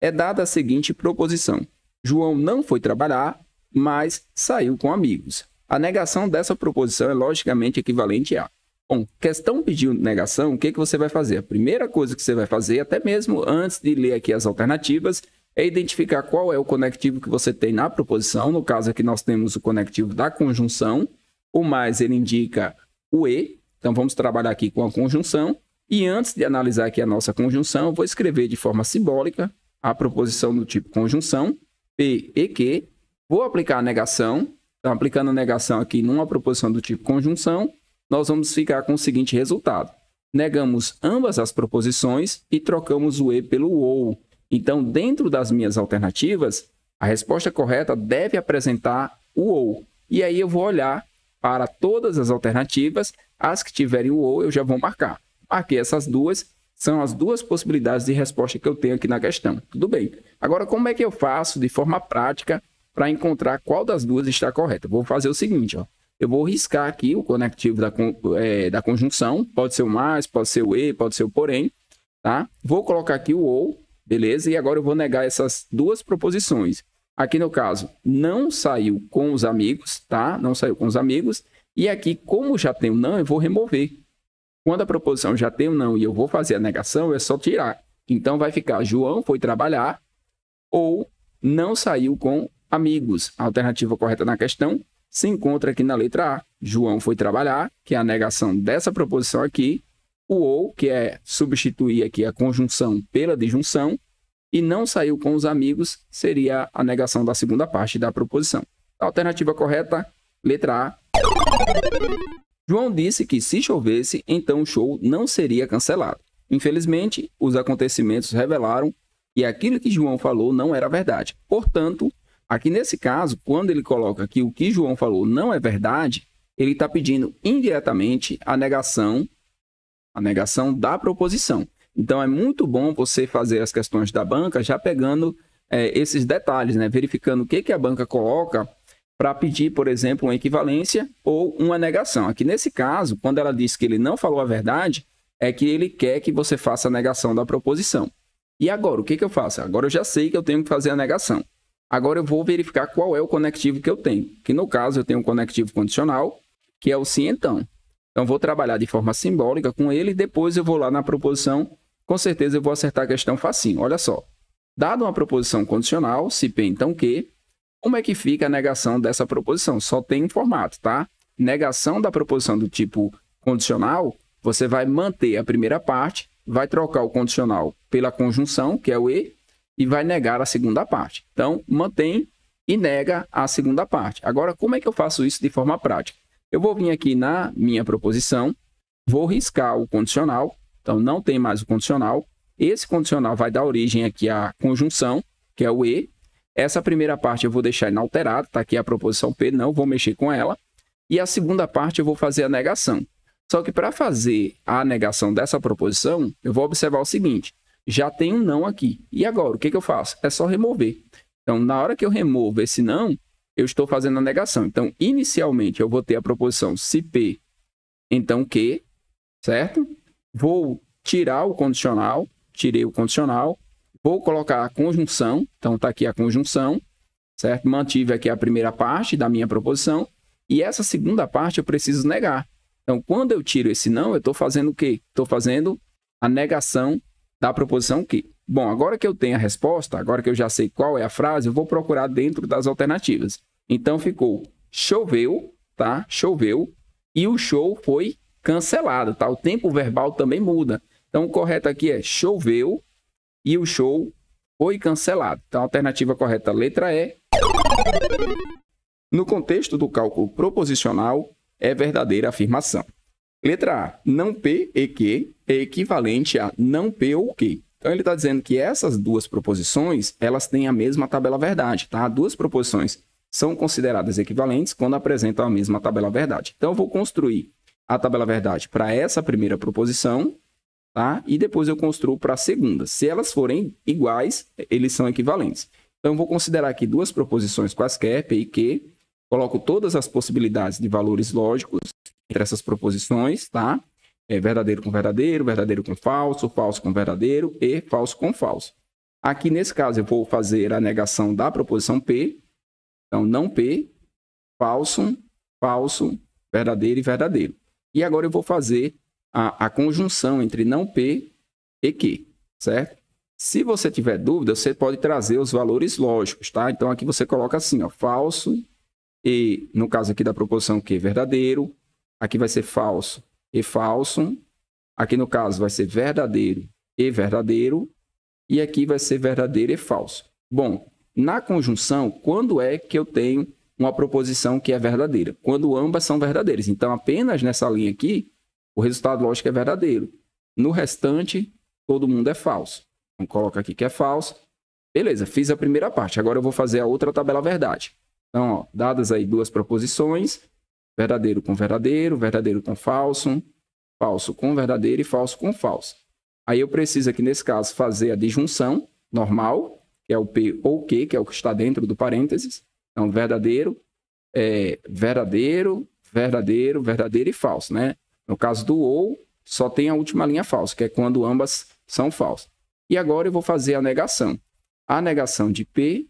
É dada a seguinte proposição: João não foi trabalhar, mas saiu com amigos. A negação dessa proposição é logicamente equivalente a. Bom, questão pediu negação, o que, que você vai fazer? A primeira coisa que você vai fazer, até mesmo antes de ler aqui as alternativas, é identificar qual é o conectivo que você tem na proposição. No caso aqui, nós temos o conectivo da conjunção. O mais, ele indica o E. Então, vamos trabalhar aqui com a conjunção. E antes de analisar aqui a nossa conjunção, vou escrever de forma simbólica a proposição do tipo conjunção, P e Q. Vou aplicar a negação. Então, aplicando a negação aqui numa proposição do tipo conjunção, nós vamos ficar com o seguinte resultado. Negamos ambas as proposições e trocamos o E pelo OU. Então, dentro das minhas alternativas, a resposta correta deve apresentar o OU. E aí eu vou olhar para todas as alternativas, as que tiverem o OU eu já vou marcar. Aqui, essas duas são as duas possibilidades de resposta que eu tenho aqui na questão. Tudo bem. Agora, como é que eu faço de forma prática para encontrar qual das duas está correta? Vou fazer o seguinte, ó. Eu vou riscar aqui o conectivo da, é, da conjunção. Pode ser o mais, pode ser o e, pode ser o porém. Tá? Vou colocar aqui o ou, beleza? E agora eu vou negar essas duas proposições. Aqui no caso, não saiu com os amigos, tá? Não saiu com os amigos. E aqui, como já tem o não, eu vou remover. Quando a proposição já tem um não e eu vou fazer a negação, é só tirar. Então vai ficar João foi trabalhar ou não saiu com amigos. A alternativa correta na questão se encontra aqui na letra A. João foi trabalhar, que é a negação dessa proposição aqui. O ou, que é substituir aqui a conjunção pela disjunção. E não saiu com os amigos, seria a negação da segunda parte da proposição. A alternativa correta, letra A. João disse que se chovesse, então o show não seria cancelado. Infelizmente, os acontecimentos revelaram que aquilo que João falou não era verdade. Portanto, aqui nesse caso, quando ele coloca que o que João falou não é verdade, ele está pedindo indiretamente a negação, a negação da proposição. Então é muito bom você fazer as questões da banca já pegando é, esses detalhes, né? verificando o que, que a banca coloca para pedir, por exemplo, uma equivalência ou uma negação. Aqui nesse caso, quando ela diz que ele não falou a verdade, é que ele quer que você faça a negação da proposição. E agora, o que, que eu faço? Agora eu já sei que eu tenho que fazer a negação. Agora eu vou verificar qual é o conectivo que eu tenho. Que no caso eu tenho um conectivo condicional, que é o sim então. Então vou trabalhar de forma simbólica com ele e depois eu vou lá na proposição. Com certeza eu vou acertar a questão facinho. Olha só. Dado uma proposição condicional, se P então Q, como é que fica a negação dessa proposição? Só tem um formato, tá? Negação da proposição do tipo condicional, você vai manter a primeira parte, vai trocar o condicional pela conjunção, que é o e, e vai negar a segunda parte. Então, mantém e nega a segunda parte. Agora, como é que eu faço isso de forma prática? Eu vou vir aqui na minha proposição, vou riscar o condicional, então não tem mais o condicional. Esse condicional vai dar origem aqui à conjunção, que é o e, essa primeira parte eu vou deixar inalterada, está aqui a proposição P, não vou mexer com ela. E a segunda parte eu vou fazer a negação. Só que para fazer a negação dessa proposição, eu vou observar o seguinte, já tem um não aqui. E agora, o que, que eu faço? É só remover. Então, na hora que eu removo esse não, eu estou fazendo a negação. Então, inicialmente, eu vou ter a proposição se P, então Q, certo? Vou tirar o condicional, tirei o condicional, vou colocar a conjunção, então está aqui a conjunção, certo? Mantive aqui a primeira parte da minha proposição, e essa segunda parte eu preciso negar. Então, quando eu tiro esse não, eu estou fazendo o quê? Estou fazendo a negação da proposição que. Bom, agora que eu tenho a resposta, agora que eu já sei qual é a frase, eu vou procurar dentro das alternativas. Então, ficou choveu, tá? Choveu, e o show foi cancelado, tá? O tempo verbal também muda. Então, o correto aqui é choveu, e o show foi cancelado. Então, a alternativa correta, letra E. No contexto do cálculo proposicional, é verdadeira a afirmação. Letra A, não P e Q é equivalente a não P ou Q. Então, ele está dizendo que essas duas proposições, elas têm a mesma tabela verdade, tá? Duas proposições são consideradas equivalentes quando apresentam a mesma tabela verdade. Então, eu vou construir a tabela verdade para essa primeira proposição tá? E depois eu construo para a segunda. Se elas forem iguais, eles são equivalentes. Então, eu vou considerar aqui duas proposições quaisquer, P e Q. Coloco todas as possibilidades de valores lógicos entre essas proposições, tá? É verdadeiro com verdadeiro, verdadeiro com falso, falso com verdadeiro e falso com falso. Aqui, nesse caso, eu vou fazer a negação da proposição P. Então, não P, falso, falso, verdadeiro e verdadeiro. E agora eu vou fazer a, a conjunção entre não P e Q, certo? Se você tiver dúvida, você pode trazer os valores lógicos, tá? Então aqui você coloca assim, ó, falso e no caso aqui da proposição Q, verdadeiro. Aqui vai ser falso e falso. Aqui no caso vai ser verdadeiro e verdadeiro. E aqui vai ser verdadeiro e falso. Bom, na conjunção, quando é que eu tenho uma proposição que é verdadeira? Quando ambas são verdadeiras. Então, apenas nessa linha aqui, o resultado lógico é verdadeiro. No restante, todo mundo é falso. Então coloca aqui que é falso. Beleza, fiz a primeira parte. Agora eu vou fazer a outra tabela verdade. Então, ó, dadas aí duas proposições, verdadeiro com verdadeiro, verdadeiro com falso, falso com verdadeiro e falso com falso. Aí eu preciso aqui, nesse caso, fazer a disjunção normal, que é o P ou Q, que é o que está dentro do parênteses. Então, verdadeiro, é, verdadeiro, verdadeiro, verdadeiro e falso, né? No caso do ou, só tem a última linha falsa, que é quando ambas são falsas. E agora eu vou fazer a negação. A negação de P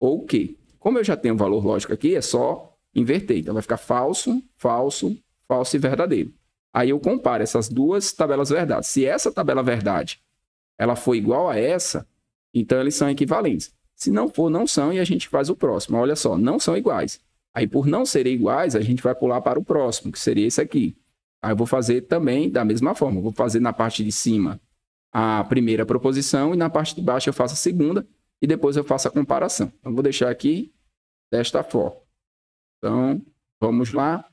ou Q. Como eu já tenho o valor lógico aqui, é só inverter. Então vai ficar falso, falso, falso e verdadeiro. Aí eu comparo essas duas tabelas verdade. Se essa tabela verdade ela for igual a essa, então eles são equivalentes. Se não for, não são e a gente faz o próximo. Olha só, não são iguais. Aí por não serem iguais, a gente vai pular para o próximo, que seria esse aqui. Aí eu vou fazer também da mesma forma. Eu vou fazer na parte de cima a primeira proposição e na parte de baixo eu faço a segunda e depois eu faço a comparação. Então, vou deixar aqui desta forma. Então, vamos lá.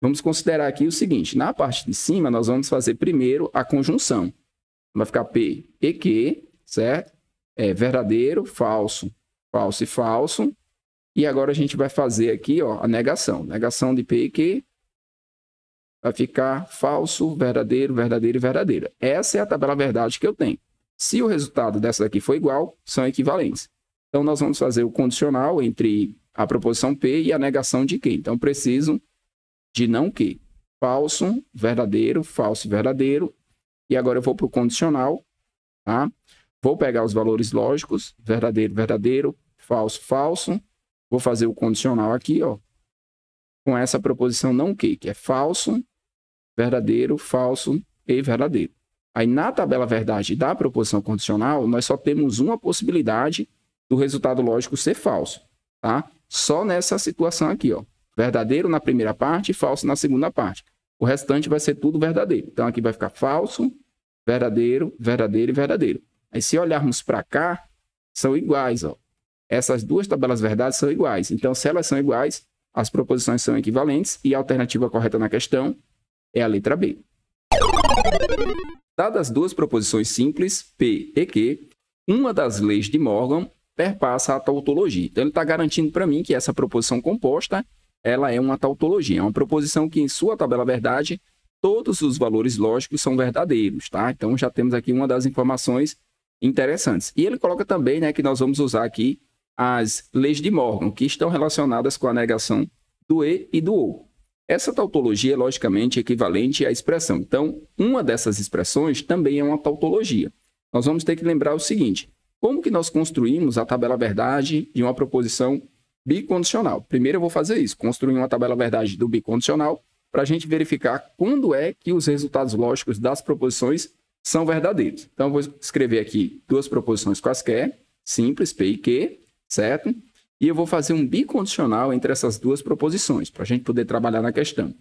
Vamos considerar aqui o seguinte. Na parte de cima, nós vamos fazer primeiro a conjunção. Vai ficar P, e q, certo? É verdadeiro, falso, falso e falso. E agora a gente vai fazer aqui ó, a negação. Negação de P e Q vai ficar falso, verdadeiro, verdadeiro e verdadeiro. Essa é a tabela verdade que eu tenho. Se o resultado dessa daqui for igual, são equivalentes. Então, nós vamos fazer o condicional entre a proposição P e a negação de Q. Então, preciso de não Q. Falso, verdadeiro, falso, verdadeiro. E agora eu vou para o condicional, tá? Vou pegar os valores lógicos, verdadeiro, verdadeiro, falso, falso. Vou fazer o condicional aqui, ó. Com essa proposição não Q, que é falso, verdadeiro, falso e verdadeiro. Aí na tabela verdade da proposição condicional, nós só temos uma possibilidade do resultado lógico ser falso, tá? Só nessa situação aqui, ó. Verdadeiro na primeira parte, falso na segunda parte. O restante vai ser tudo verdadeiro. Então aqui vai ficar falso, verdadeiro, verdadeiro e verdadeiro. Aí se olharmos para cá, são iguais, ó. Essas duas tabelas verdades são iguais. Então se elas são iguais, as proposições são equivalentes e a alternativa correta na questão é a letra B. Dadas duas proposições simples, P e Q, uma das leis de Morgan perpassa a tautologia. Então, ele está garantindo para mim que essa proposição composta ela é uma tautologia, é uma proposição que, em sua tabela verdade, todos os valores lógicos são verdadeiros. Tá? Então, já temos aqui uma das informações interessantes. E ele coloca também né, que nós vamos usar aqui as leis de Morgan, que estão relacionadas com a negação do E e do O. Essa tautologia é logicamente equivalente à expressão. Então, uma dessas expressões também é uma tautologia. Nós vamos ter que lembrar o seguinte: como que nós construímos a tabela verdade de uma proposição bicondicional? Primeiro eu vou fazer isso, construir uma tabela verdade do bicondicional para a gente verificar quando é que os resultados lógicos das proposições são verdadeiros. Então, eu vou escrever aqui duas proposições quaisquer, simples, P e Q, certo? e eu vou fazer um bicondicional entre essas duas proposições, para a gente poder trabalhar na questão.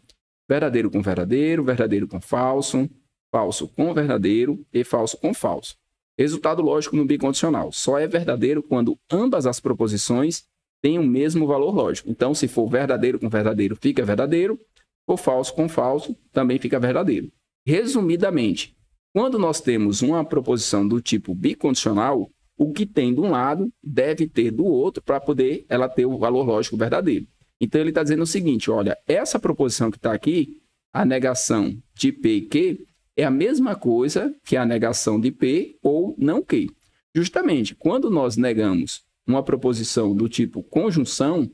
Verdadeiro com verdadeiro, verdadeiro com falso, falso com verdadeiro e falso com falso. Resultado lógico no bicondicional. Só é verdadeiro quando ambas as proposições têm o mesmo valor lógico. Então, se for verdadeiro com verdadeiro, fica verdadeiro. Ou falso com falso, também fica verdadeiro. Resumidamente, quando nós temos uma proposição do tipo bicondicional, o que tem de um lado deve ter do outro para poder ela ter o valor lógico verdadeiro. Então ele está dizendo o seguinte: olha, essa proposição que está aqui, a negação de P e Q, é a mesma coisa que a negação de P ou não Q. Justamente, quando nós negamos uma proposição do tipo conjunção,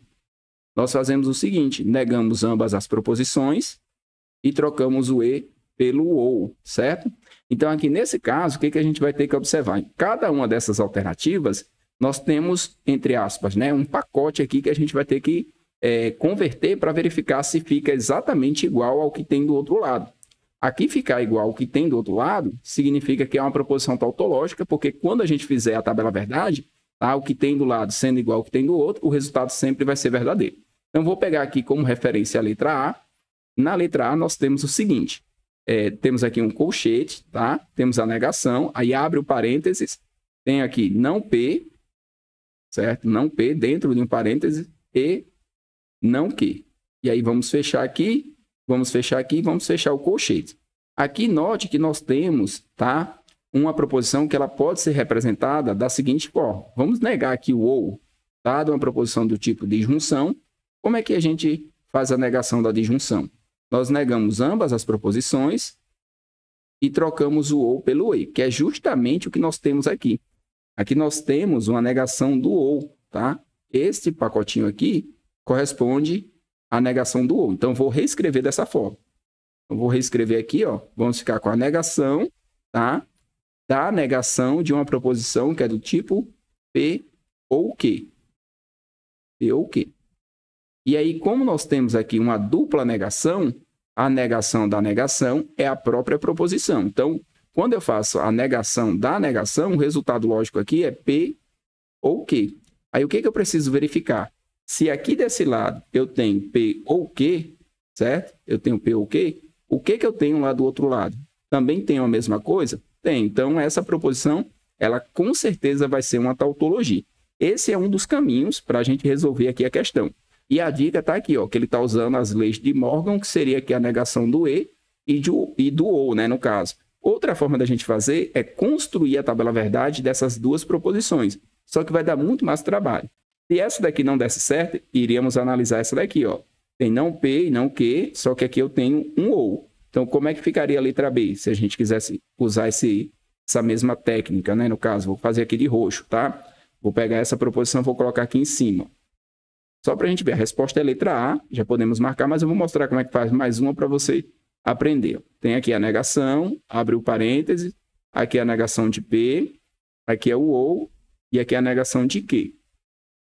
nós fazemos o seguinte: negamos ambas as proposições e trocamos o E pelo OU, certo? Então, aqui nesse caso, o que, que a gente vai ter que observar? Em cada uma dessas alternativas, nós temos, entre aspas, né, um pacote aqui que a gente vai ter que é, converter para verificar se fica exatamente igual ao que tem do outro lado. Aqui ficar igual ao que tem do outro lado significa que é uma proposição tautológica, porque quando a gente fizer a tabela verdade, tá, o que tem do lado sendo igual ao que tem do outro, o resultado sempre vai ser verdadeiro. Então, vou pegar aqui como referência a letra A. Na letra A, nós temos o seguinte é, temos aqui um colchete, tá? Temos a negação, aí abre o parênteses, tem aqui não P, certo? Não P dentro de um parêntese e não Q. E aí vamos fechar aqui, vamos fechar aqui, vamos fechar o colchete. Aqui note que nós temos, tá? Uma proposição que ela pode ser representada da seguinte forma. Vamos negar aqui o ou, dado uma proposição do tipo disjunção, como é que a gente faz a negação da disjunção? Nós negamos ambas as proposições e trocamos o ou pelo e, que é justamente o que nós temos aqui. Aqui nós temos uma negação do ou, tá? Este pacotinho aqui corresponde à negação do ou. Então, vou reescrever dessa forma. Eu vou reescrever aqui, ó. Vamos ficar com a negação, tá? Da negação de uma proposição que é do tipo P ou Q. P ou Q. E aí, como nós temos aqui uma dupla negação, a negação da negação é a própria proposição. Então, quando eu faço a negação da negação, o resultado lógico aqui é P ou Q. Aí, o que, que eu preciso verificar? Se aqui desse lado eu tenho P ou Q, certo? Eu tenho P ou Q, o que, que eu tenho lá do outro lado? Também tenho a mesma coisa? Tem. Então, essa proposição, ela com certeza vai ser uma tautologia. Esse é um dos caminhos para a gente resolver aqui a questão. E a dica está aqui, ó, que ele está usando as leis de Morgan, que seria aqui a negação do E e, de, e do OU, né, no caso. Outra forma da gente fazer é construir a tabela verdade dessas duas proposições, só que vai dar muito mais trabalho. Se essa daqui não desse certo, iríamos analisar essa daqui, ó. Tem não P e não Q, só que aqui eu tenho um OU. Então, como é que ficaria a letra B, se a gente quisesse usar esse, essa mesma técnica, né? No caso, vou fazer aqui de roxo, tá? Vou pegar essa proposição, vou colocar aqui em cima. Só para a gente ver, a resposta é letra A, já podemos marcar, mas eu vou mostrar como é que faz mais uma para você aprender. Tem aqui a negação, abre o parêntese, aqui a negação de P, aqui é o ou, e aqui é a negação de Q.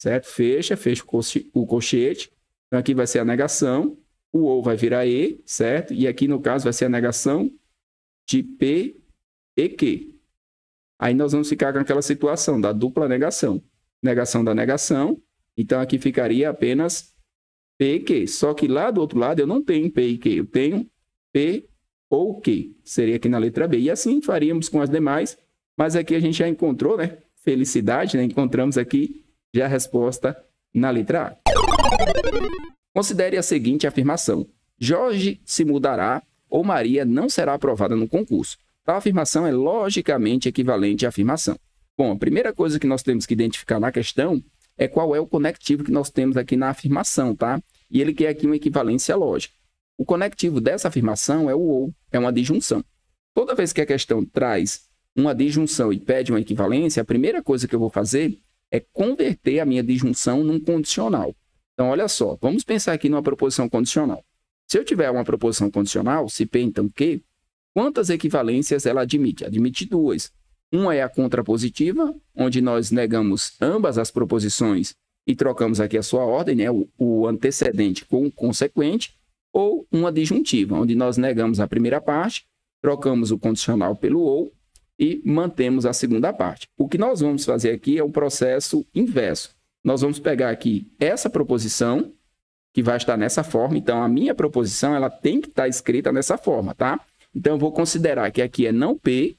Certo? Fecha, fecha o colchete. Então, aqui vai ser a negação, o ou vai virar E, certo? E aqui, no caso, vai ser a negação de P e Q. Aí nós vamos ficar com aquela situação da dupla negação. Negação da negação, então aqui ficaria apenas P e Q. Só que lá do outro lado eu não tenho P e Q, eu tenho P ou Q. Seria aqui na letra B. E assim faríamos com as demais, mas aqui a gente já encontrou, né? Felicidade, né? Encontramos aqui já a resposta na letra A. Considere a seguinte afirmação: Jorge se mudará ou Maria não será aprovada no concurso. Tal afirmação é logicamente equivalente à afirmação. Bom, a primeira coisa que nós temos que identificar na questão é qual é o conectivo que nós temos aqui na afirmação, tá? E ele quer aqui uma equivalência lógica. O conectivo dessa afirmação é o ou, é uma disjunção. Toda vez que a questão traz uma disjunção e pede uma equivalência, a primeira coisa que eu vou fazer é converter a minha disjunção num condicional. Então, olha só, vamos pensar aqui numa proposição condicional. Se eu tiver uma proposição condicional, se P então Q, quantas equivalências ela admite? Admite duas. Uma é a contrapositiva, onde nós negamos ambas as proposições e trocamos aqui a sua ordem, né? o, antecedente com o consequente, ou uma disjuntiva, onde nós negamos a primeira parte, trocamos o condicional pelo ou e mantemos a segunda parte. O que nós vamos fazer aqui é o um processo inverso. Nós vamos pegar aqui essa proposição, que vai estar nessa forma. Então, a minha proposição ela tem que estar escrita nessa forma, tá? Então, eu vou considerar que aqui é não P,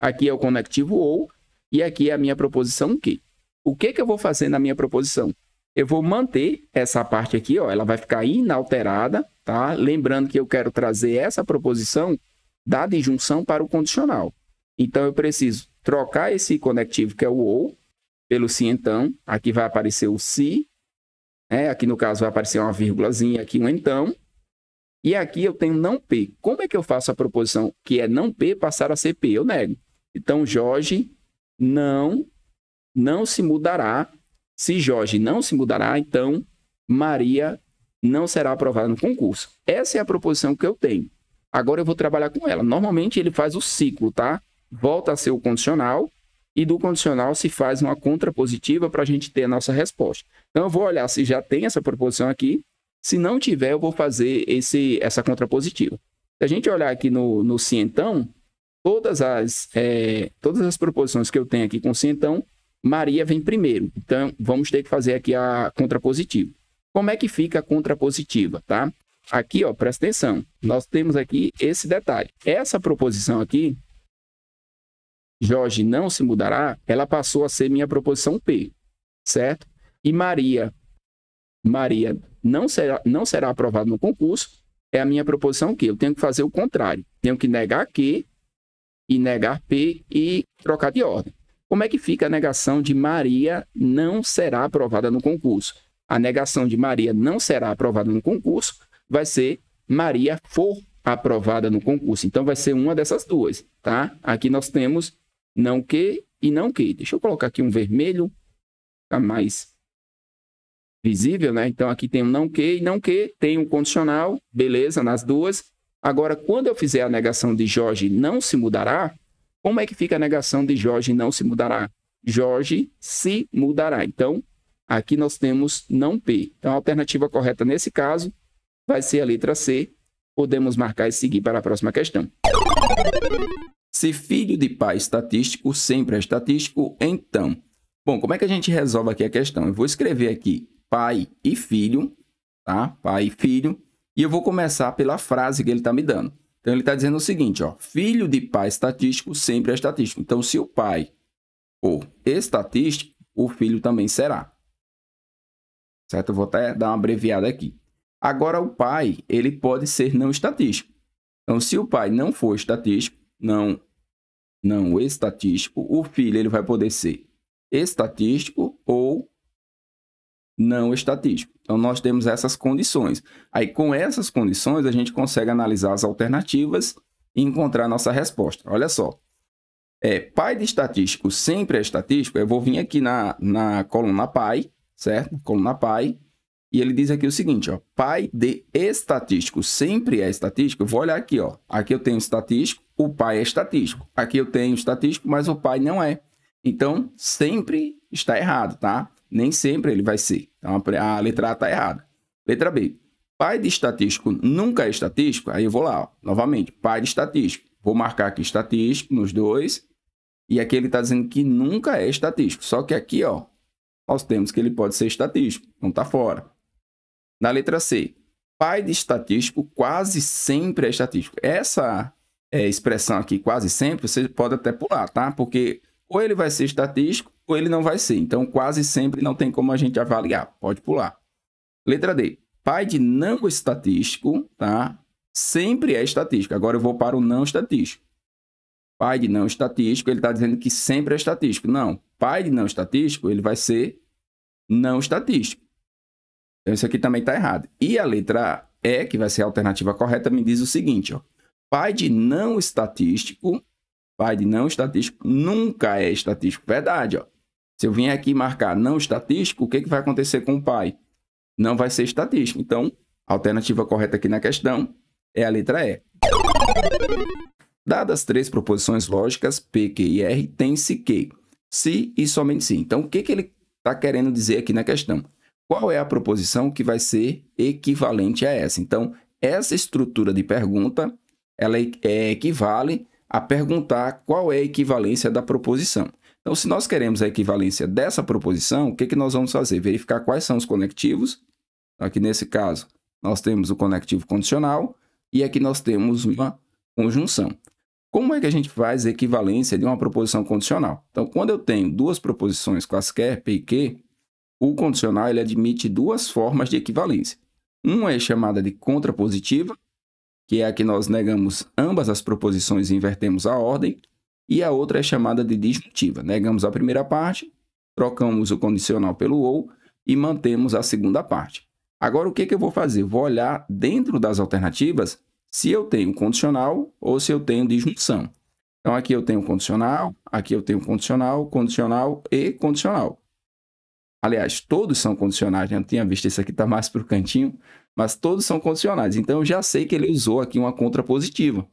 Aqui é o conectivo ou e aqui é a minha proposição que. O que, que eu vou fazer na minha proposição? Eu vou manter essa parte aqui, ó, ela vai ficar inalterada, tá? Lembrando que eu quero trazer essa proposição da disjunção para o condicional. Então, eu preciso trocar esse conectivo, que é o ou, pelo se então. Aqui vai aparecer o se, né? aqui no caso vai aparecer uma vírgulazinha, aqui um então. E aqui eu tenho não p. Como é que eu faço a proposição que é não p passar a ser p? Eu nego. Então Jorge não não se mudará. Se Jorge não se mudará, então Maria não será aprovada no concurso. Essa é a proposição que eu tenho. Agora eu vou trabalhar com ela. Normalmente ele faz o ciclo, tá? Volta a ser o condicional e do condicional se faz uma contrapositiva para a gente ter a nossa resposta. Então eu vou olhar se já tem essa proposição aqui. Se não tiver, eu vou fazer esse, essa contrapositiva. Se a gente olhar aqui no, no cientão, todas as, é, todas as proposições que eu tenho aqui com então Maria vem primeiro. Então, vamos ter que fazer aqui a contrapositiva. Como é que fica a contrapositiva, tá? Aqui, ó, presta atenção. Nós temos aqui esse detalhe. Essa proposição aqui, Jorge não se mudará, ela passou a ser minha proposição P, certo? E Maria, Maria não será, não será aprovada no concurso, é a minha proposição Q. Eu tenho que fazer o contrário. Tenho que negar Q e negar P e trocar de ordem. Como é que fica a negação de Maria não será aprovada no concurso? A negação de Maria não será aprovada no concurso vai ser Maria for aprovada no concurso. Então vai ser uma dessas duas, tá? Aqui nós temos não que e não que. Deixa eu colocar aqui um vermelho, fica tá mais visível, né? Então aqui tem um não que e não que, tem um condicional, beleza, nas duas. Agora, quando eu fizer a negação de Jorge não se mudará, como é que fica a negação de Jorge não se mudará? Jorge se mudará. Então, aqui nós temos não P. Então, a alternativa correta nesse caso vai ser a letra C. Podemos marcar e seguir para a próxima questão. Se filho de pai estatístico sempre é estatístico, então. Bom, como é que a gente resolve aqui a questão? Eu vou escrever aqui pai e filho, tá? Pai e filho. E eu vou começar pela frase que ele está me dando. Então ele está dizendo o seguinte, ó, filho de pai estatístico sempre é estatístico. Então se o pai for estatístico, o filho também será. Certo? Eu vou até dar uma abreviada aqui. Agora o pai, ele pode ser não estatístico. Então se o pai não for estatístico, não não estatístico, o filho ele vai poder ser estatístico ou não estatístico. Então, nós temos essas condições. Aí, com essas condições, a gente consegue analisar as alternativas e encontrar a nossa resposta. Olha só. É, pai de estatístico sempre é estatístico. Eu vou vir aqui na, na coluna pai, certo? Coluna pai. E ele diz aqui o seguinte, ó. Pai de estatístico sempre é estatístico. Eu vou olhar aqui, ó. Aqui eu tenho estatístico, o pai é estatístico. Aqui eu tenho estatístico, mas o pai não é. Então, sempre está errado, tá? Nem sempre ele vai ser. Então a letra A está errada. Letra B. Pai de estatístico nunca é estatístico. Aí eu vou lá, ó, novamente, pai de estatístico. Vou marcar aqui estatístico nos dois. E aqui ele está dizendo que nunca é estatístico. Só que aqui, ó, nós temos que ele pode ser estatístico. Então está fora. Na letra C, pai de estatístico quase sempre é estatístico. Essa é, expressão aqui, quase sempre, você pode até pular, tá? Porque ou ele vai ser estatístico ou ele não vai ser. Então, quase sempre não tem como a gente avaliar. Pode pular. Letra D. Pai de não estatístico, tá? Sempre é estatístico. Agora eu vou para o não estatístico. Pai de não estatístico, ele está dizendo que sempre é estatístico. Não. Pai de não estatístico, ele vai ser não estatístico. Então, isso aqui também está errado. E a letra E, que vai ser a alternativa correta, me diz o seguinte, ó. Pai de não estatístico, pai de não estatístico nunca é estatístico. Verdade, ó. Se eu vim aqui marcar não estatístico, o que, é que vai acontecer com o pai? Não vai ser estatístico. Então, a alternativa correta aqui na questão é a letra E. Dadas três proposições lógicas, P, Q e R, tem-se que. Se e somente se. Então, o que, é que ele está querendo dizer aqui na questão? Qual é a proposição que vai ser equivalente a essa? Então, essa estrutura de pergunta ela é, equivale a perguntar qual é a equivalência da proposição. Então, se nós queremos a equivalência dessa proposição, o que, que nós vamos fazer? Verificar quais são os conectivos. Aqui nesse caso, nós temos o conectivo condicional e aqui nós temos uma conjunção. Como é que a gente faz a equivalência de uma proposição condicional? Então, quando eu tenho duas proposições quaisquer, P e Q, o condicional ele admite duas formas de equivalência. Uma é chamada de contrapositiva, que é a que nós negamos ambas as proposições e invertemos a ordem, e a outra é chamada de disjuntiva. Negamos né? a primeira parte, trocamos o condicional pelo ou e mantemos a segunda parte. Agora, o que, que eu vou fazer? Vou olhar dentro das alternativas se eu tenho condicional ou se eu tenho disjunção. Então, aqui eu tenho condicional, aqui eu tenho condicional, condicional e condicional. Aliás, todos são condicionais. Né? Eu não tinha visto isso aqui, está mais para o cantinho, mas todos são condicionais. Então, eu já sei que ele usou aqui uma contrapositiva.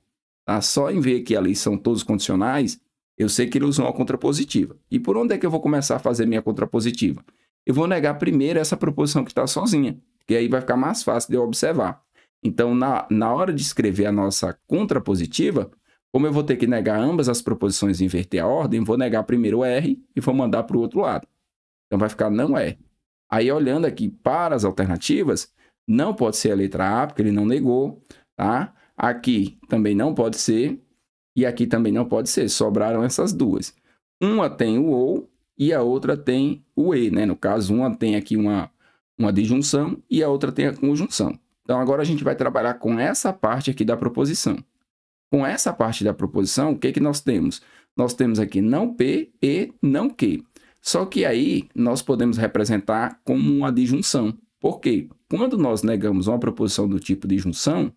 Tá? Só em ver que ali são todos condicionais, eu sei que ele usou uma contrapositiva. E por onde é que eu vou começar a fazer minha contrapositiva? Eu vou negar primeiro essa proposição que está sozinha, que aí vai ficar mais fácil de eu observar. Então, na, na hora de escrever a nossa contrapositiva, como eu vou ter que negar ambas as proposições e inverter a ordem, vou negar primeiro o R e vou mandar para o outro lado. Então, vai ficar não R. Aí, olhando aqui para as alternativas, não pode ser a letra A, porque ele não negou, tá? Aqui também não pode ser. E aqui também não pode ser. Sobraram essas duas. Uma tem o ou e a outra tem o e, né? No caso, uma tem aqui uma, uma disjunção e a outra tem a conjunção. Então, agora a gente vai trabalhar com essa parte aqui da proposição. Com essa parte da proposição, o que, que nós temos? Nós temos aqui não P e não Q. Só que aí nós podemos representar como uma disjunção. Por quê? Quando nós negamos uma proposição do tipo disjunção,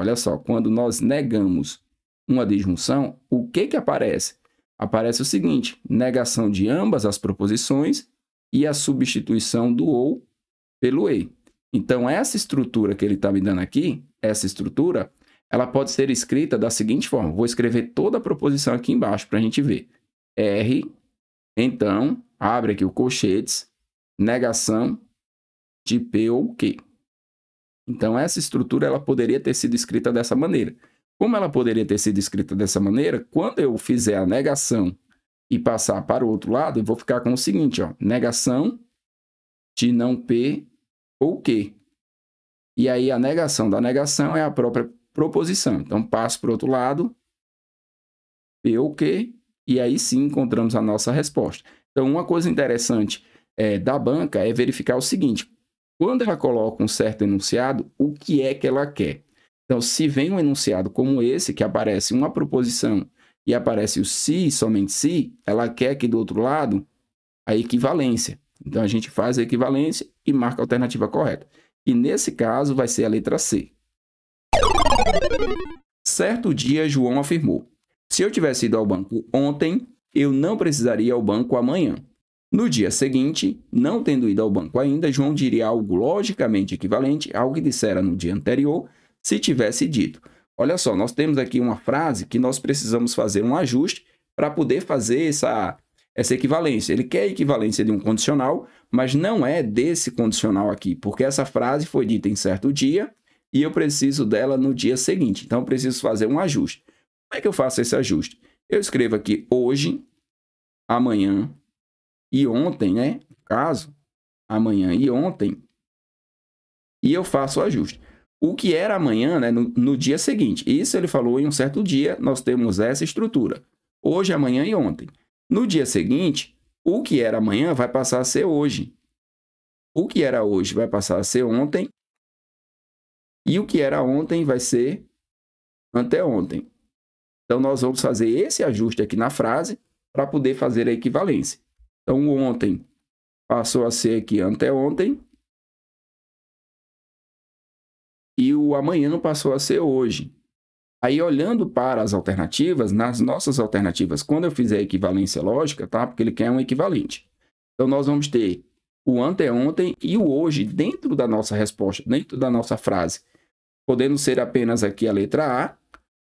Olha só, quando nós negamos uma disjunção, o que que aparece? Aparece o seguinte: negação de ambas as proposições e a substituição do ou pelo e. Então, essa estrutura que ele está me dando aqui, essa estrutura, ela pode ser escrita da seguinte forma. Vou escrever toda a proposição aqui embaixo para a gente ver. R, então, abre aqui o colchetes, negação de P ou Q. Então essa estrutura ela poderia ter sido escrita dessa maneira. Como ela poderia ter sido escrita dessa maneira, quando eu fizer a negação e passar para o outro lado, eu vou ficar com o seguinte, ó, negação de não P ou Q. E aí a negação da negação é a própria proposição. Então passo para o outro lado, P ou Q, e aí sim encontramos a nossa resposta. Então uma coisa interessante é, da banca é verificar o seguinte, quando ela coloca um certo enunciado, o que é que ela quer? Então, se vem um enunciado como esse, que aparece uma proposição e aparece o se, somente se, ela quer que do outro lado a equivalência. Então, a gente faz a equivalência e marca a alternativa correta. E nesse caso, vai ser a letra C. Certo dia, João afirmou: Se eu tivesse ido ao banco ontem, eu não precisaria ir ao banco amanhã. No dia seguinte, não tendo ido ao banco ainda, João diria algo logicamente equivalente ao que dissera no dia anterior, se tivesse dito: Olha só, nós temos aqui uma frase que nós precisamos fazer um ajuste para poder fazer essa, essa equivalência. Ele quer a equivalência de um condicional, mas não é desse condicional aqui, porque essa frase foi dita em certo dia e eu preciso dela no dia seguinte. Então, eu preciso fazer um ajuste. Como é que eu faço esse ajuste? Eu escrevo aqui hoje, amanhã, e ontem, né? Caso, amanhã e ontem, e eu faço o ajuste. O que era amanhã, né, no, no, dia seguinte. Isso ele falou em um certo dia, nós temos essa estrutura. Hoje, amanhã e ontem. No dia seguinte, o que era amanhã vai passar a ser hoje. O que era hoje vai passar a ser ontem. E o que era ontem vai ser anteontem. Então, nós vamos fazer esse ajuste aqui na frase para poder fazer a equivalência. Então, ontem passou a ser aqui anteontem. E o amanhã passou a ser hoje. Aí, olhando para as alternativas, nas nossas alternativas, quando eu fizer equivalência lógica, tá? Porque ele quer um equivalente. Então, nós vamos ter o anteontem e o hoje dentro da nossa resposta, dentro da nossa frase. Podendo ser apenas aqui a letra A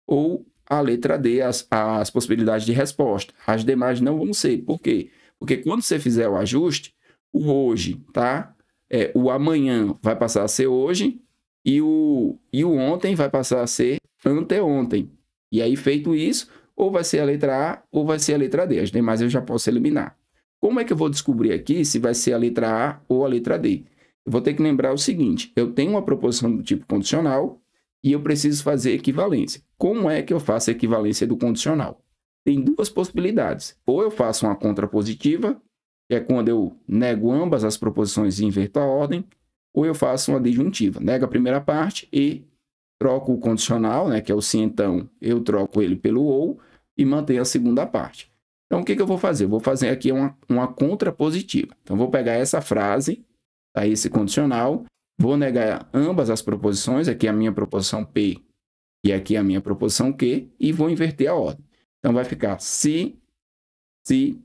ou a letra D, as, as possibilidades de resposta. As demais não vão ser. Por quê? Porque porque quando você fizer o ajuste, o hoje, tá? É, o amanhã vai passar a ser hoje e o, e o ontem vai passar a ser anteontem. E aí, feito isso, ou vai ser a letra A ou vai ser a letra D. As demais eu já posso eliminar. Como é que eu vou descobrir aqui se vai ser a letra A ou a letra D? Eu vou ter que lembrar o seguinte: eu tenho uma proposição do tipo condicional e eu preciso fazer equivalência. Como é que eu faço a equivalência do condicional? tem duas possibilidades. Ou eu faço uma contrapositiva, que é quando eu nego ambas as proposições e inverto a ordem, ou eu faço uma disjuntiva. Nego a primeira parte e troco o condicional, né, que é o se então, eu troco ele pelo ou e mantenho a segunda parte. Então, o que, que eu vou fazer? Eu vou fazer aqui uma, uma contrapositiva. Então, vou pegar essa frase, tá, esse condicional, vou negar ambas as proposições, aqui é a minha proposição P e aqui é a minha proposição Q, e vou inverter a ordem. Então vai ficar se, se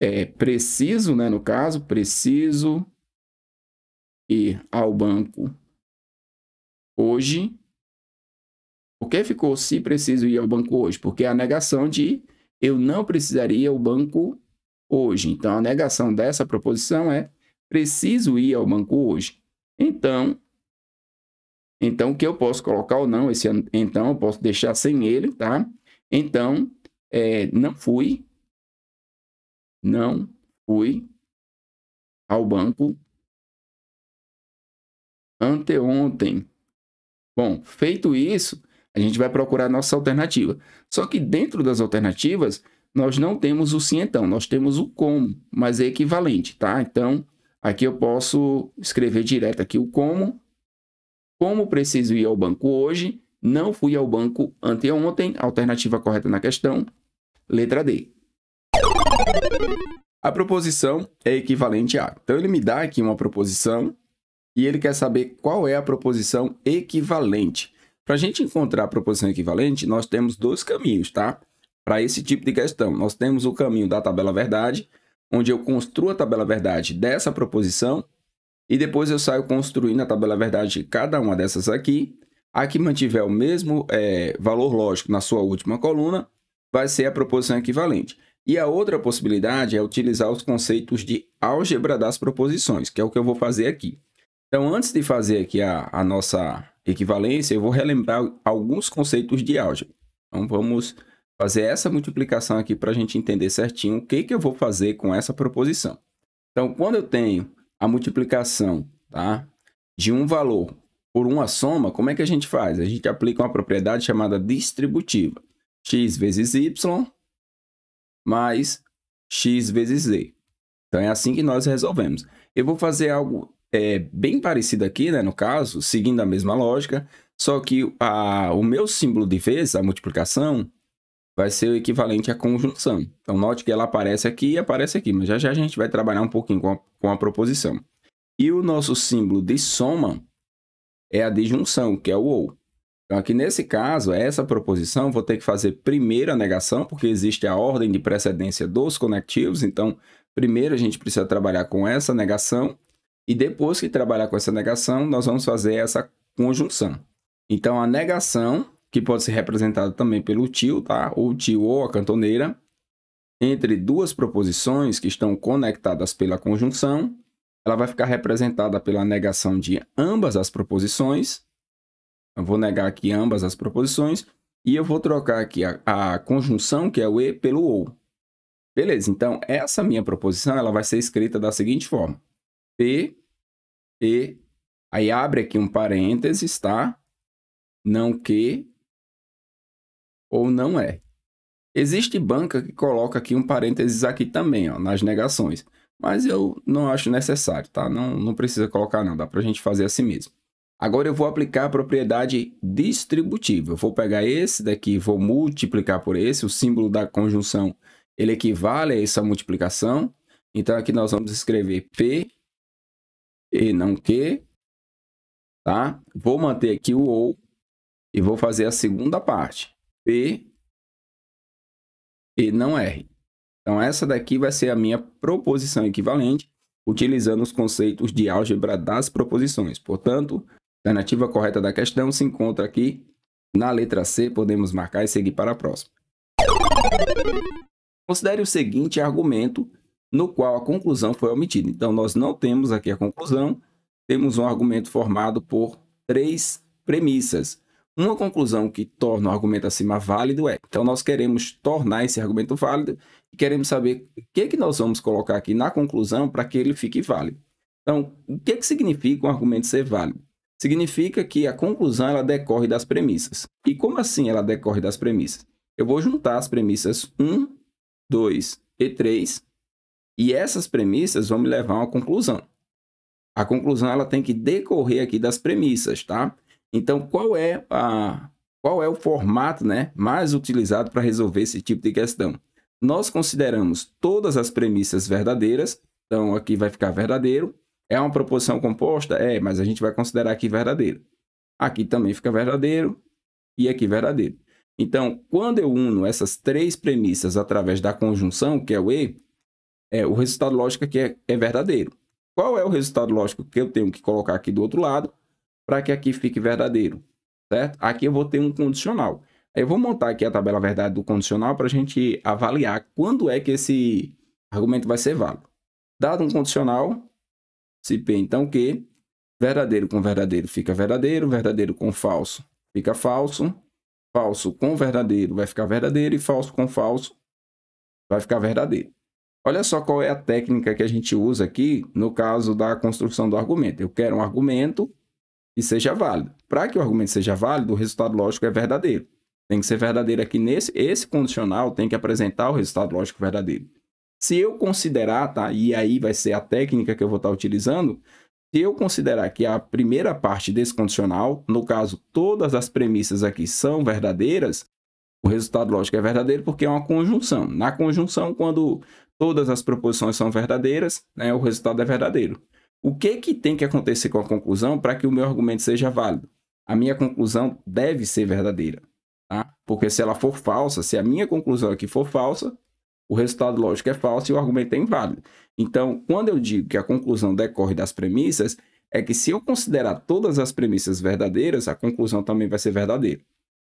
é preciso, né, no caso, preciso ir ao banco hoje. Por que ficou se preciso ir ao banco hoje? Porque é a negação de eu não precisaria ao banco hoje. Então a negação dessa proposição é preciso ir ao banco hoje. Então, então que eu posso colocar ou não esse então eu posso deixar sem ele, tá? Então, é, não fui, não fui ao banco anteontem. Bom, feito isso, a gente vai procurar nossa alternativa. Só que dentro das alternativas, nós não temos o sim então, nós temos o como, mas é equivalente, tá? Então, aqui eu posso escrever direto aqui o como. Como preciso ir ao banco hoje? Não fui ao banco anteontem. Alternativa correta na questão, letra D. A proposição é equivalente a. Então ele me dá aqui uma proposição e ele quer saber qual é a proposição equivalente. Para a gente encontrar a proposição equivalente, nós temos dois caminhos, tá? Para esse tipo de questão, nós temos o caminho da tabela verdade, onde eu construo a tabela verdade dessa proposição e depois eu saio construindo a tabela verdade de cada uma dessas aqui a que mantiver o mesmo é, valor lógico na sua última coluna vai ser a proposição equivalente. E a outra possibilidade é utilizar os conceitos de álgebra das proposições, que é o que eu vou fazer aqui. Então, antes de fazer aqui a, a nossa equivalência, eu vou relembrar alguns conceitos de álgebra. Então, vamos fazer essa multiplicação aqui para a gente entender certinho o que, que eu vou fazer com essa proposição. Então, quando eu tenho a multiplicação tá, de um valor por uma soma, como é que a gente faz? A gente aplica uma propriedade chamada distributiva. x vezes y mais x vezes z. Então, é assim que nós resolvemos. Eu vou fazer algo é, bem parecido aqui, né, no caso, seguindo a mesma lógica, só que a, o meu símbolo de vez, a multiplicação, vai ser o equivalente à conjunção. Então, note que ela aparece aqui e aparece aqui, mas já já a gente vai trabalhar um pouquinho com a, com a proposição. E o nosso símbolo de soma é a disjunção, que é o ou. Então, aqui nesse caso, essa proposição, vou ter que fazer primeiro a negação, porque existe a ordem de precedência dos conectivos. Então, primeiro a gente precisa trabalhar com essa negação. E depois que trabalhar com essa negação, nós vamos fazer essa conjunção. Então, a negação, que pode ser representada também pelo tio, tá? Ou tio ou a cantoneira, entre duas proposições que estão conectadas pela conjunção, ela vai ficar representada pela negação de ambas as proposições. Eu vou negar aqui ambas as proposições e eu vou trocar aqui a, a conjunção, que é o e, pelo ou. Beleza, então essa minha proposição ela vai ser escrita da seguinte forma. P, E, aí abre aqui um parênteses, tá? Não que ou não é. Existe banca que coloca aqui um parênteses aqui também, ó, nas negações. Mas eu não acho necessário, tá? Não, não precisa colocar não, dá para a gente fazer assim mesmo. Agora eu vou aplicar a propriedade distributiva. Eu vou pegar esse daqui, vou multiplicar por esse, o símbolo da conjunção ele equivale a essa multiplicação. Então aqui nós vamos escrever P e não Q, tá? Vou manter aqui o OU e vou fazer a segunda parte. P e não R. Então, essa daqui vai ser a minha proposição equivalente, utilizando os conceitos de álgebra das proposições. Portanto, a alternativa correta da questão se encontra aqui na letra C. Podemos marcar e seguir para a próxima. Considere o seguinte argumento no qual a conclusão foi omitida. Então, nós não temos aqui a conclusão, temos um argumento formado por três premissas. Uma conclusão que torna o argumento acima válido é, então nós queremos tornar esse argumento válido, queremos saber o que, é que nós vamos colocar aqui na conclusão para que ele fique válido. Então, o que, é que significa um argumento ser válido? Significa que a conclusão ela decorre das premissas. E como assim ela decorre das premissas? Eu vou juntar as premissas 1, 2 e 3, e essas premissas vão me levar a uma conclusão. A conclusão ela tem que decorrer aqui das premissas, tá? Então, qual é a qual é o formato, né, mais utilizado para resolver esse tipo de questão? nós consideramos todas as premissas verdadeiras, então aqui vai ficar verdadeiro. É uma proposição composta? É, mas a gente vai considerar aqui verdadeiro. Aqui também fica verdadeiro e aqui verdadeiro. Então, quando eu uno essas três premissas através da conjunção, que é o E, é, o resultado lógico aqui é, é, é verdadeiro. Qual é o resultado lógico que eu tenho que colocar aqui do outro lado para que aqui fique verdadeiro? Certo? Aqui eu vou ter um condicional. Eu vou montar aqui a tabela verdade do condicional para a gente avaliar quando é que esse argumento vai ser válido. Dado um condicional, se P então Q, verdadeiro com verdadeiro fica verdadeiro, verdadeiro com falso fica falso, falso com verdadeiro vai ficar verdadeiro e falso com falso vai ficar verdadeiro. Olha só qual é a técnica que a gente usa aqui no caso da construção do argumento. Eu quero um argumento que seja válido. Para que o argumento seja válido, o resultado lógico é verdadeiro. Tem que ser verdadeiro aqui nesse. Esse condicional tem que apresentar o resultado lógico verdadeiro. Se eu considerar, tá? E aí vai ser a técnica que eu vou estar utilizando. Se eu considerar que a primeira parte desse condicional, no caso, todas as premissas aqui são verdadeiras, o resultado lógico é verdadeiro porque é uma conjunção. Na conjunção, quando todas as proposições são verdadeiras, né, o resultado é verdadeiro. O que, que tem que acontecer com a conclusão para que o meu argumento seja válido? A minha conclusão deve ser verdadeira. Tá? Porque se ela for falsa, se a minha conclusão aqui é for falsa, o resultado lógico é falso e o argumento é inválido. Então, quando eu digo que a conclusão decorre das premissas, é que se eu considerar todas as premissas verdadeiras, a conclusão também vai ser verdadeira,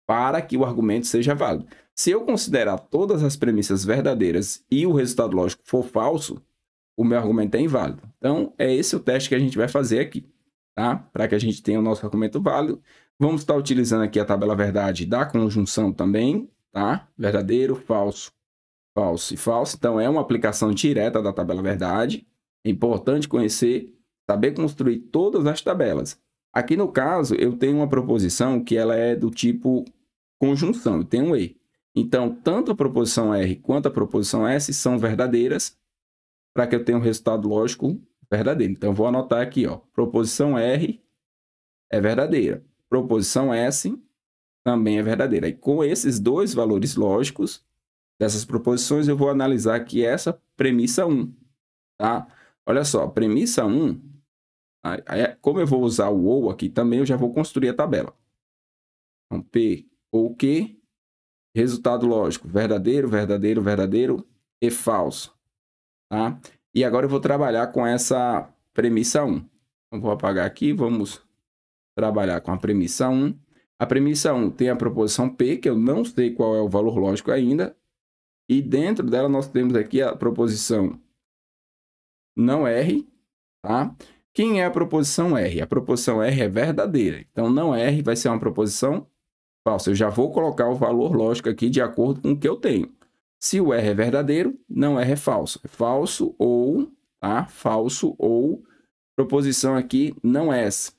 para que o argumento seja válido. Se eu considerar todas as premissas verdadeiras e o resultado lógico for falso, o meu argumento é inválido. Então, é esse o teste que a gente vai fazer aqui, tá? Para que a gente tenha o nosso argumento válido Vamos estar utilizando aqui a tabela verdade da conjunção também, tá? Verdadeiro, falso, falso e falso. Então, é uma aplicação direta da tabela verdade. É importante conhecer, saber construir todas as tabelas. Aqui no caso, eu tenho uma proposição que ela é do tipo conjunção, eu tenho um E. Então, tanto a proposição R quanto a proposição S são verdadeiras para que eu tenha um resultado lógico verdadeiro. Então, eu vou anotar aqui, ó, proposição R é verdadeira proposição é, S também é verdadeira. E com esses dois valores lógicos dessas proposições, eu vou analisar aqui essa premissa 1, tá? Olha só, premissa 1, é, como eu vou usar o OU aqui também, eu já vou construir a tabela. Então, P ou Q, resultado lógico, verdadeiro, verdadeiro, verdadeiro e falso, tá? E agora eu vou trabalhar com essa premissa 1. Então, vou apagar aqui, vamos trabalhar com a premissa 1. A premissa 1 tem a proposição P, que eu não sei qual é o valor lógico ainda. E dentro dela nós temos aqui a proposição não R, tá? Quem é a proposição R? A proposição R é verdadeira. Então, não R vai ser uma proposição falsa. Eu já vou colocar o valor lógico aqui de acordo com o que eu tenho. Se o R é verdadeiro, não R é falso. É falso ou, tá? Falso ou proposição aqui não é S.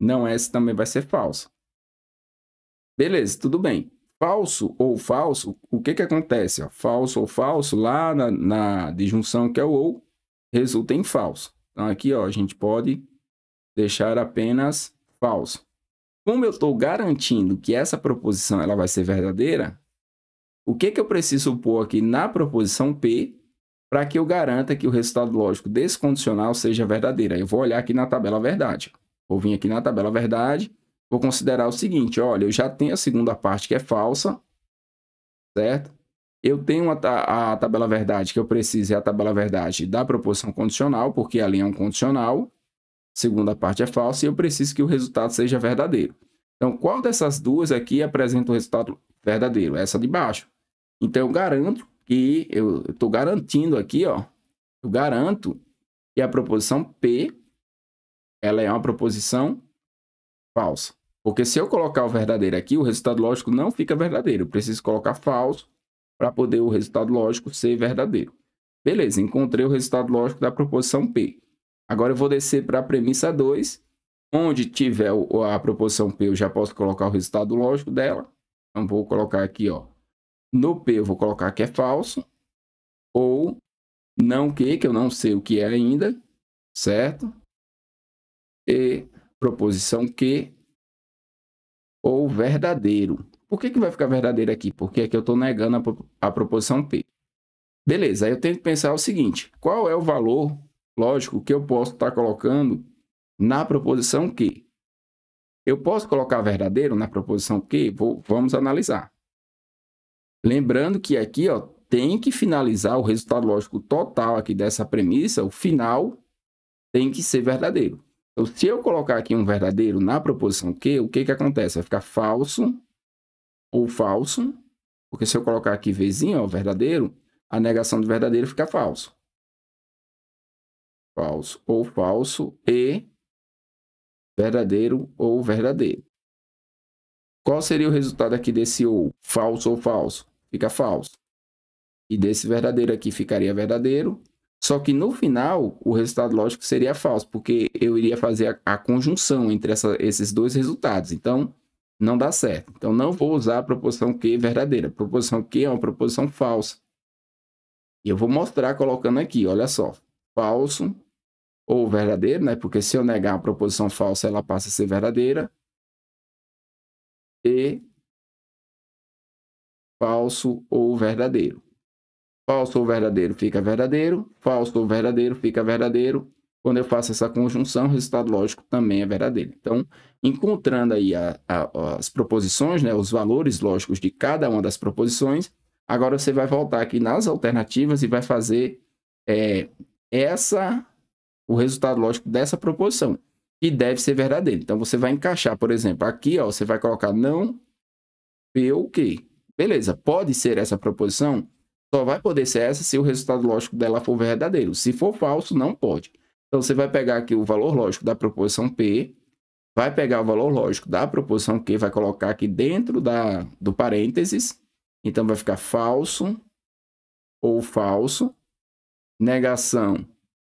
Não, essa também vai ser falsa. Beleza, tudo bem. Falso ou falso, o que, que acontece? Ó? Falso ou falso, lá na, na disjunção que é o ou, resulta em falso. Então, aqui ó, a gente pode deixar apenas falso. Como eu estou garantindo que essa proposição ela vai ser verdadeira, o que, que eu preciso pôr aqui na proposição P para que eu garanta que o resultado lógico desse condicional seja verdadeiro? Eu vou olhar aqui na tabela verdade. Vou vir aqui na tabela verdade, vou considerar o seguinte, olha, eu já tenho a segunda parte que é falsa, certo? Eu tenho a, a tabela verdade que eu preciso é a tabela verdade da proposição condicional, porque a linha é um condicional, segunda parte é falsa, e eu preciso que o resultado seja verdadeiro. Então, qual dessas duas aqui apresenta o resultado verdadeiro? Essa de baixo. Então, eu garanto que, eu estou garantindo aqui, ó, eu garanto que a proposição P ela é uma proposição falsa. Porque se eu colocar o verdadeiro aqui, o resultado lógico não fica verdadeiro. Eu preciso colocar falso para poder o resultado lógico ser verdadeiro. Beleza, encontrei o resultado lógico da proposição P. Agora eu vou descer para a premissa 2, onde tiver a proposição P, eu já posso colocar o resultado lógico dela. Então vou colocar aqui, ó, no P eu vou colocar que é falso ou não que, que eu não sei o que é ainda, certo? e proposição que ou verdadeiro. Por que, que vai ficar verdadeiro aqui? Porque é que eu estou negando a, a proposição P. Beleza, aí eu tenho que pensar o seguinte: qual é o valor lógico que eu posso estar tá colocando na proposição q? Eu posso colocar verdadeiro na proposição q? Vou, vamos analisar. Lembrando que aqui ó, tem que finalizar o resultado lógico total aqui dessa premissa, o final tem que ser verdadeiro. Então, se eu colocar aqui um verdadeiro na proposição que, o que, que acontece? Vai ficar falso ou falso, porque se eu colocar aqui vizinho, ó, verdadeiro, a negação do verdadeiro fica falso. Falso ou falso e verdadeiro ou verdadeiro. Qual seria o resultado aqui desse ou? Falso ou falso? Fica falso. E desse verdadeiro aqui ficaria verdadeiro só que no final, o resultado lógico seria falso, porque eu iria fazer a, a conjunção entre essa, esses dois resultados. Então, não dá certo. Então, não vou usar a proposição Q é verdadeira. A proposição Q é uma proposição falsa. E eu vou mostrar colocando aqui, olha só. Falso ou verdadeiro, né? Porque se eu negar a proposição falsa, ela passa a ser verdadeira. E falso ou verdadeiro. Falso ou verdadeiro fica verdadeiro. Falso ou verdadeiro fica verdadeiro. Quando eu faço essa conjunção, o resultado lógico também é verdadeiro. Então, encontrando aí a, a, as proposições, né, os valores lógicos de cada uma das proposições, agora você vai voltar aqui nas alternativas e vai fazer é, essa o resultado lógico dessa proposição, que deve ser verdadeiro. Então, você vai encaixar, por exemplo, aqui ó, você vai colocar não p ou q. Beleza, pode ser essa proposição? Só vai poder ser essa se o resultado lógico dela for verdadeiro. Se for falso, não pode. Então você vai pegar aqui o valor lógico da proposição P, vai pegar o valor lógico da proposição Q, vai colocar aqui dentro da, do parênteses. Então vai ficar falso ou falso. Negação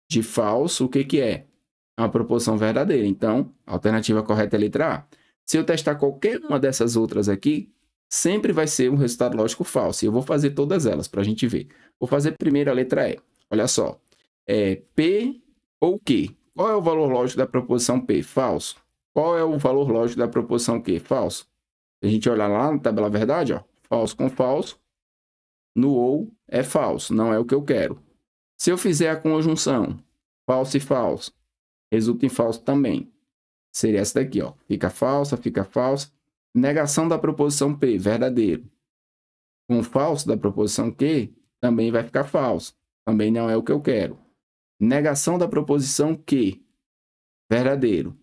de falso, o que, que é? a proposição verdadeira. Então, a alternativa correta é a letra A. Se eu testar qualquer uma dessas outras aqui, sempre vai ser um resultado lógico falso. E eu vou fazer todas elas para a gente ver. Vou fazer primeiro a letra E. Olha só. É P ou Q? Qual é o valor lógico da proposição P? Falso. Qual é o valor lógico da proposição Q? Falso. Se a gente olhar lá na tabela verdade, ó, falso com falso, no ou é falso, não é o que eu quero. Se eu fizer a conjunção falso e falso, resulta em falso também. Seria essa daqui, ó. Fica falsa, fica falsa, Negação da proposição P, verdadeiro. Com falso da proposição Q, também vai ficar falso. Também não é o que eu quero. Negação da proposição Q, verdadeiro.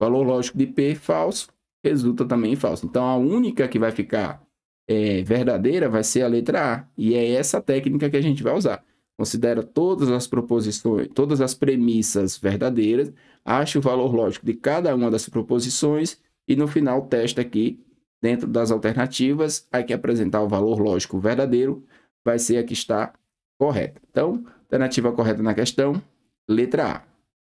Valor lógico de P, falso, resulta também em falso. Então, a única que vai ficar é, verdadeira vai ser a letra A. E é essa técnica que a gente vai usar. Considera todas as proposições, todas as premissas verdadeiras, acha o valor lógico de cada uma das proposições e no final testa aqui dentro das alternativas, a que apresentar o valor lógico verdadeiro vai ser a que está correta. Então, alternativa correta na questão, letra A.